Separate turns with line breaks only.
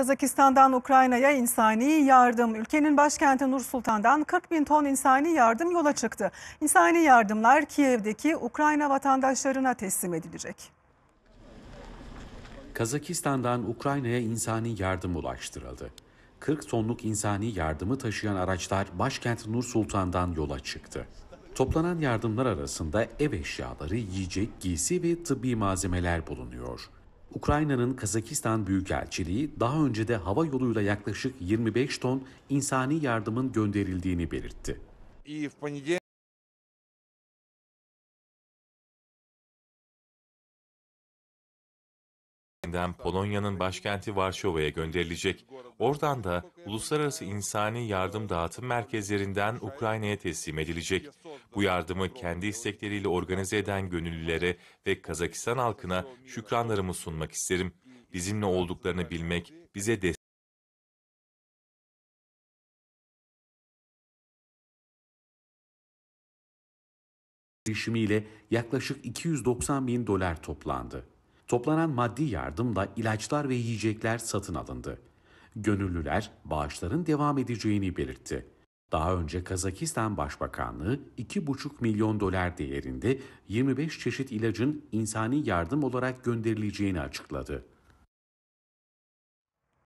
Kazakistan'dan Ukrayna'ya insani yardım. Ülkenin başkenti Nur Sultan'dan 40 bin ton insani yardım yola çıktı. İnsani yardımlar Kiev'deki Ukrayna vatandaşlarına teslim edilecek.
Kazakistan'dan Ukrayna'ya insani yardım ulaştırıldı. 40 tonluk insani yardımı taşıyan araçlar başkent Nur Sultan'dan yola çıktı. Toplanan yardımlar arasında ev eşyaları, yiyecek, giysi ve tıbbi malzemeler bulunuyor. Ukrayna'nın Kazakistan Büyükelçiliği daha önce de hava yoluyla yaklaşık 25 ton insani yardımın
gönderildiğini belirtti. yeniden Polonya'nın
başkenti Varşova'ya gönderilecek. Oradan da uluslararası insani yardım dağıtım
merkezlerinden Ukrayna'ya teslim edilecek. Bu yardımı kendi istekleriyle organize eden
gönüllülere ve Kazakistan halkına şükranlarımı sunmak isterim. Bizimle olduklarını
bilmek, bize destek girişimiyle
yaklaşık 290 bin dolar toplandı. Toplanan maddi yardımla ilaçlar ve yiyecekler satın alındı. Gönüllüler bağışların devam edeceğini belirtti. Daha önce Kazakistan Başbakanlığı 2,5 milyon dolar değerinde 25
çeşit ilacın insani yardım olarak gönderileceğini açıkladı.